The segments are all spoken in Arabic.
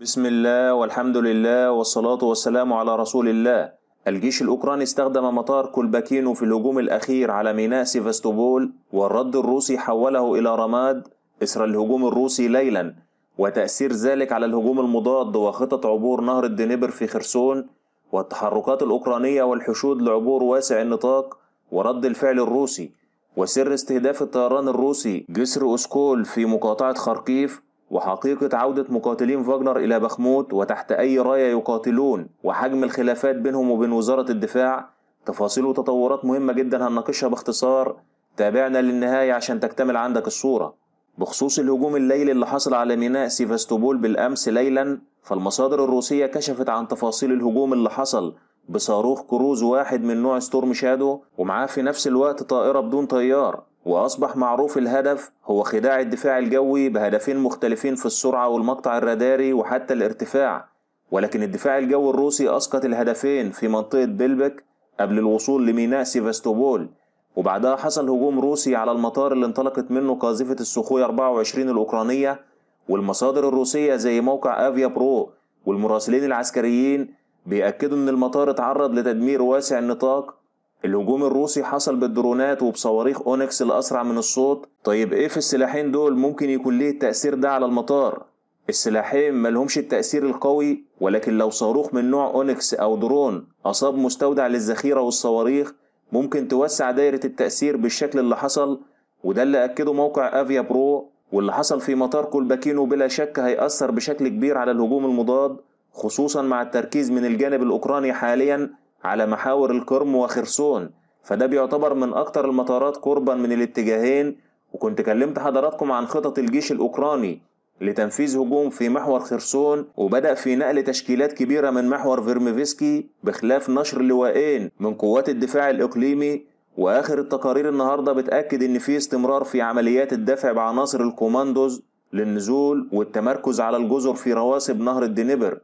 بسم الله والحمد لله والصلاة والسلام على رسول الله الجيش الأوكراني استخدم مطار كولباكينو في الهجوم الأخير على ميناء سيفاستوبول والرد الروسي حوله إلى رماد إثر الهجوم الروسي ليلا وتأثير ذلك على الهجوم المضاد وخطط عبور نهر الدنيبر في خرسون والتحركات الأوكرانية والحشود لعبور واسع النطاق ورد الفعل الروسي وسر استهداف الطيران الروسي جسر أسكول في مقاطعة خرقيف وحقيقة عودة مقاتلين فاجنر إلى بخموت وتحت أي راية يقاتلون وحجم الخلافات بينهم وبين وزارة الدفاع تفاصيل وتطورات مهمة جدا هنناقشها باختصار تابعنا للنهاية عشان تكتمل عندك الصورة بخصوص الهجوم الليلي اللي حصل على ميناء سيفاستوبول بالأمس ليلا فالمصادر الروسية كشفت عن تفاصيل الهجوم اللي حصل بصاروخ كروز واحد من نوع ستورم شادو ومعاه في نفس الوقت طائرة بدون طيار وأصبح معروف الهدف هو خداع الدفاع الجوي بهدفين مختلفين في السرعة والمقطع الراداري وحتى الارتفاع ولكن الدفاع الجوي الروسي أسقط الهدفين في منطقة بلبك قبل الوصول لميناء سيفاستوبول وبعدها حصل هجوم روسي على المطار اللي انطلقت منه قاذفة السخوي 24 الأوكرانية والمصادر الروسية زي موقع أفيا برو والمراسلين العسكريين بيأكدوا إن المطار اتعرض لتدمير واسع النطاق الهجوم الروسي حصل بالدرونات وبصواريخ اونكس الاسرع من الصوت طيب ايه في السلاحين دول ممكن يكون ليه التأثير ده على المطار السلاحين ملهمش التأثير القوي ولكن لو صاروخ من نوع اونكس او درون اصاب مستودع للذخيرة والصواريخ ممكن توسع دايرة التأثير بالشكل اللي حصل وده اللي اكده موقع افيا برو واللي حصل في مطار كولباكينو بلا شك هيأثر بشكل كبير على الهجوم المضاد خصوصا مع التركيز من الجانب الاوكراني حاليا على محاور القرم وخرسون فده بيعتبر من أكتر المطارات قربا من الاتجاهين وكنت كلمت حضراتكم عن خطط الجيش الأوكراني لتنفيذ هجوم في محور خرسون وبدأ في نقل تشكيلات كبيرة من محور فيرميفسكي بخلاف نشر لوائين من قوات الدفاع الإقليمي وآخر التقارير النهاردة بتأكد إن في استمرار في عمليات الدفع بعناصر الكوماندوز للنزول والتمركز على الجزر في رواسب نهر الدنيبر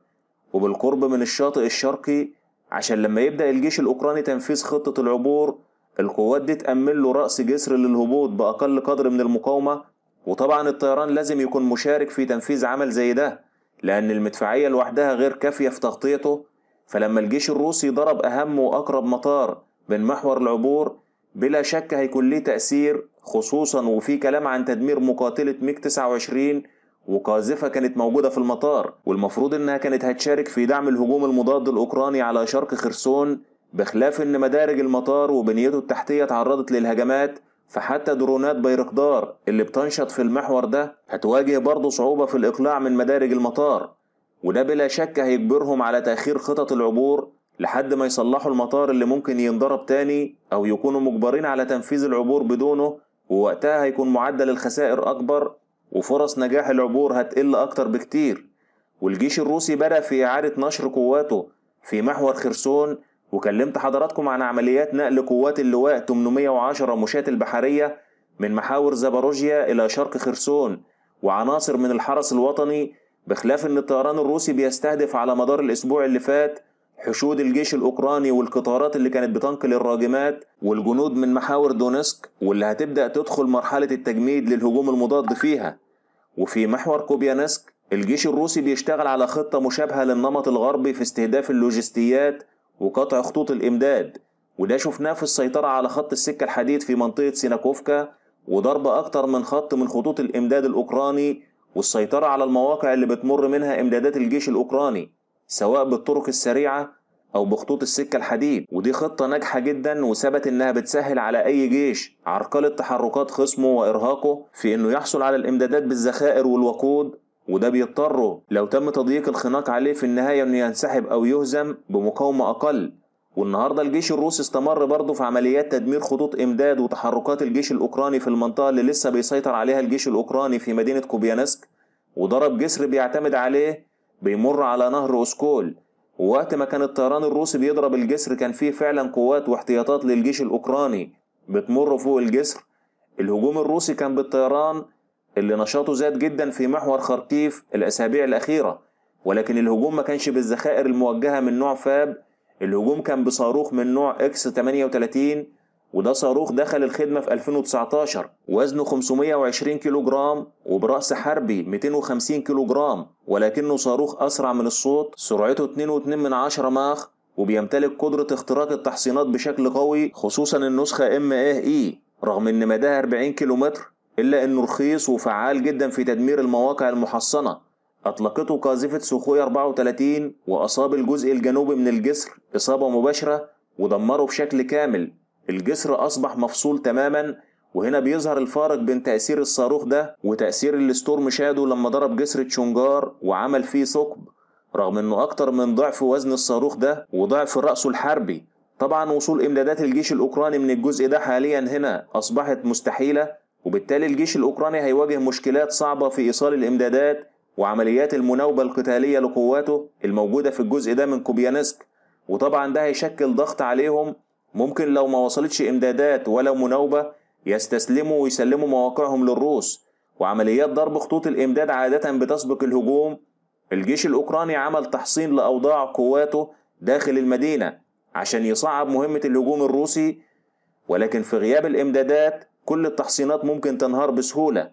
وبالقرب من الشاطئ الشرقي عشان لما يبدأ الجيش الأوكراني تنفيذ خطة العبور القوات دي تأمن له رأس جسر للهبوط بأقل قدر من المقاومة وطبعا الطيران لازم يكون مشارك في تنفيذ عمل زي ده لأن المدفعية لوحدها غير كافية في تغطيته فلما الجيش الروسي ضرب أهم وأقرب مطار من محور العبور بلا شك هيكون ليه تأثير خصوصا وفي كلام عن تدمير مقاتلة ميك 29 وقاذفة كانت موجودة في المطار والمفروض إنها كانت هتشارك في دعم الهجوم المضاد الأوكراني على شرق خرسون بخلاف إن مدارج المطار وبنيته التحتية تعرضت للهجمات فحتى درونات بيرقدار اللي بتنشط في المحور ده هتواجه برضه صعوبة في الإقلاع من مدارج المطار وده بلا شك هيجبرهم على تأخير خطط العبور لحد ما يصلحوا المطار اللي ممكن ينضرب تاني أو يكونوا مجبرين على تنفيذ العبور بدونه ووقتها هيكون معدل الخسائر أكبر وفرص نجاح العبور هتقل أكتر بكتير والجيش الروسي بدأ في إعادة نشر قواته في محور خرسون وكلمت حضراتكم عن عمليات نقل قوات اللواء 810 مشاة البحرية من محاور زاباروجيا إلى شرق خرسون وعناصر من الحرس الوطني بخلاف أن الطيران الروسي بيستهدف على مدار الأسبوع اللي فات حشود الجيش الأوكراني والقطارات اللي كانت بتنقل الراجمات والجنود من محاور دونسك واللي هتبدأ تدخل مرحلة التجميد للهجوم المضاد فيها وفي محور كوبيانسك الجيش الروسي بيشتغل على خطة مشابهة للنمط الغربي في استهداف اللوجستيات وقطع خطوط الإمداد وده شفناه في السيطرة على خط السكة الحديد في منطقة سيناكوفكا وضرب أكتر من خط من خطوط الإمداد الأوكراني والسيطرة على المواقع اللي بتمر منها إمدادات الجيش الأوكراني سواء بالطرق السريعة أو بخطوط السكة الحديد ودي خطة ناجحة جدا وثبت إنها بتسهل على أي جيش عرقلة تحركات خصمه وإرهاقه في إنه يحصل على الإمدادات بالذخائر والوقود وده بيضطره لو تم تضييق الخناق عليه في النهاية إنه ينسحب أو يهزم بمقاومة أقل والنهارده الجيش الروسي استمر برضه في عمليات تدمير خطوط امداد وتحركات الجيش الاوكراني في المنطقه اللي لسه بيسيطر عليها الجيش الاوكراني في مدينه كوبيانسك وضرب جسر بيعتمد عليه بيمر على نهر اوسكول ووقت ما كان الطيران الروسي بيضرب الجسر كان فيه فعلا قوات واحتياطات للجيش الأوكراني بتمر فوق الجسر الهجوم الروسي كان بالطيران اللي نشاطه زاد جدا في محور خرقيف الأسابيع الأخيرة ولكن الهجوم ما كانش بالذخائر الموجهة من نوع فاب الهجوم كان بصاروخ من نوع اكس 38 وده صاروخ دخل الخدمة في 2019 وزنه 520 كيلو جرام وبرأس حربي 250 كيلو جرام ولكنه صاروخ أسرع من الصوت سرعته 2.2 من 10 ماخ وبيمتلك قدرة اختراق التحصينات بشكل قوي خصوصا النسخة ام اه اي رغم ان مداها 40 كيلومتر الا انه رخيص وفعال جدا في تدمير المواقع المحصنة اطلقته قاذفة سوخوي 34 واصاب الجزء الجنوبي من الجسر اصابة مباشرة ودمره بشكل كامل الجسر أصبح مفصول تماما وهنا بيظهر الفارق بين تأثير الصاروخ ده وتأثير الستورم شادو لما ضرب جسر تشونجار وعمل فيه ثقب رغم انه اكتر من ضعف وزن الصاروخ ده وضعف رأسه الحربي طبعا وصول امدادات الجيش الاوكراني من الجزء ده حاليا هنا اصبحت مستحيلة وبالتالي الجيش الاوكراني هيواجه مشكلات صعبة في ايصال الامدادات وعمليات المناوبة القتالية لقواته الموجودة في الجزء ده من كوبيانسك وطبعا ده هيشكل ضغط عليهم ممكن لو ما وصلتش إمدادات ولا مناوبة يستسلموا ويسلموا مواقعهم للروس وعمليات ضرب خطوط الإمداد عادة بتسبق الهجوم الجيش الأوكراني عمل تحصين لأوضاع قواته داخل المدينة عشان يصعب مهمة الهجوم الروسي ولكن في غياب الإمدادات كل التحصينات ممكن تنهار بسهولة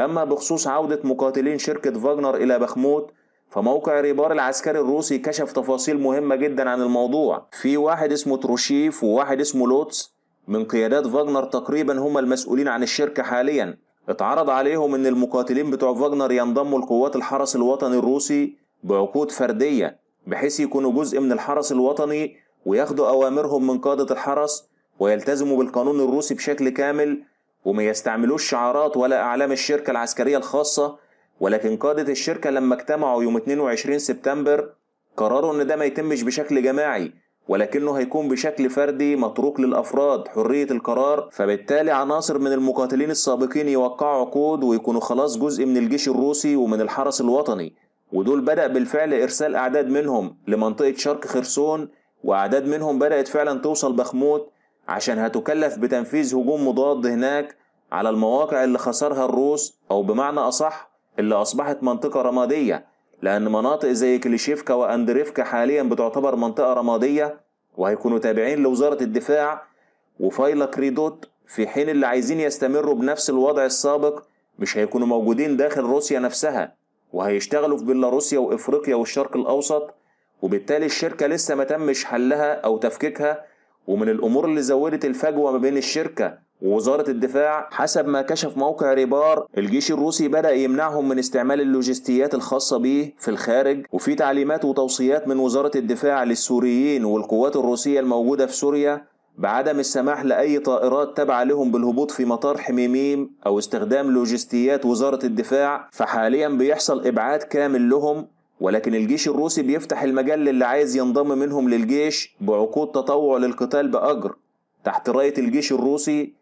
أما بخصوص عودة مقاتلين شركة فاجنر إلى بخموت فموقع ريبار العسكري الروسي كشف تفاصيل مهمة جدا عن الموضوع في واحد اسمه تروشيف وواحد اسمه لوتس من قيادات فاجنر تقريبا هم المسؤولين عن الشركة حاليا اتعرض عليهم ان المقاتلين بتوع فاجنر ينضموا لقوات الحرس الوطني الروسي بعقود فردية بحيث يكونوا جزء من الحرس الوطني وياخدوا اوامرهم من قادة الحرس ويلتزموا بالقانون الروسي بشكل كامل وما يستعملوش شعارات ولا اعلام الشركة العسكرية الخاصة ولكن قادة الشركة لما اجتمعوا يوم 22 سبتمبر قرروا إن ده ما يتمش بشكل جماعي ولكنه هيكون بشكل فردي متروك للأفراد حرية القرار فبالتالي عناصر من المقاتلين السابقين يوقعوا عقود ويكونوا خلاص جزء من الجيش الروسي ومن الحرس الوطني ودول بدأ بالفعل إرسال أعداد منهم لمنطقة شرق خرسون وأعداد منهم بدأت فعلا توصل بخموت عشان هتكلف بتنفيذ هجوم مضاد هناك على المواقع اللي خسرها الروس أو بمعنى أصح اللي أصبحت منطقة رمادية لأن مناطق زي كليشيفكا وأندريفكا حاليا بتعتبر منطقة رمادية وهيكونوا تابعين لوزارة الدفاع وفايلا كريدوت في حين اللي عايزين يستمروا بنفس الوضع السابق مش هيكونوا موجودين داخل روسيا نفسها وهيشتغلوا في بيلاروسيا وإفريقيا والشرق الأوسط وبالتالي الشركة لسه ما تمش حلها أو تفكيكها ومن الأمور اللي زودت الفجوة ما بين الشركة ووزارة الدفاع حسب ما كشف موقع ريبار الجيش الروسي بدأ يمنعهم من استعمال اللوجستيات الخاصة به في الخارج وفي تعليمات وتوصيات من وزارة الدفاع للسوريين والقوات الروسية الموجودة في سوريا بعدم السماح لأي طائرات تابعة لهم بالهبوط في مطار حميميم أو استخدام لوجستيات وزارة الدفاع فحاليا بيحصل إبعاد كامل لهم ولكن الجيش الروسي بيفتح المجال للي عايز ينضم منهم للجيش بعقود تطوع للقتال بأجر تحت راية الجيش الروسي